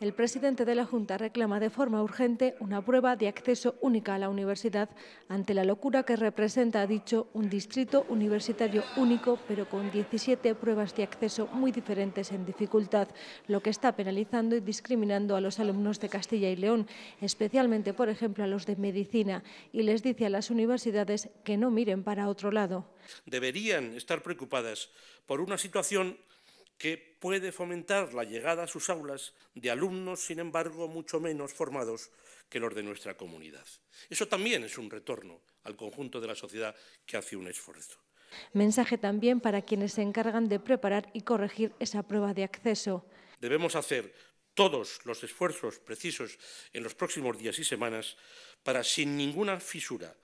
el presidente de la Junta reclama de forma urgente una prueba de acceso única a la universidad ante la locura que representa, ha dicho, un distrito universitario único, pero con 17 pruebas de acceso muy diferentes en dificultad, lo que está penalizando y discriminando a los alumnos de Castilla y León, especialmente, por ejemplo, a los de medicina, y les dice a las universidades que no miren para otro lado. Deberían estar preocupadas por una situación que puede fomentar la llegada a sus aulas de alumnos, sin embargo, mucho menos formados que los de nuestra comunidad. Eso también es un retorno al conjunto de la sociedad que hace un esfuerzo. Mensaje también para quienes se encargan de preparar y corregir esa prueba de acceso. Debemos hacer todos los esfuerzos precisos en los próximos días y semanas para, sin ninguna fisura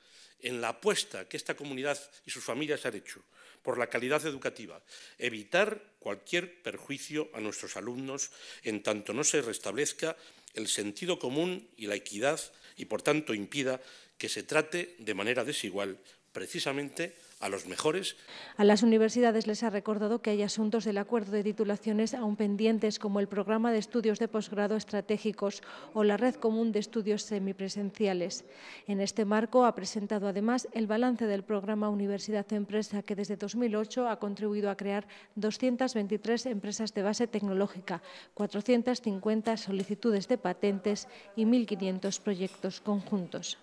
en la apuesta que esta comunidad y sus familias han hecho por la calidad educativa, evitar cualquier perjuicio a nuestros alumnos en tanto no se restablezca el sentido común y la equidad y por tanto impida que se trate de manera desigual precisamente a los mejores. A las universidades les ha recordado que hay asuntos del acuerdo de titulaciones aún pendientes, como el programa de estudios de posgrado estratégicos o la red común de estudios semipresenciales. En este marco ha presentado además el balance del programa Universidad-Empresa, que desde 2008 ha contribuido a crear 223 empresas de base tecnológica, 450 solicitudes de patentes y 1.500 proyectos conjuntos.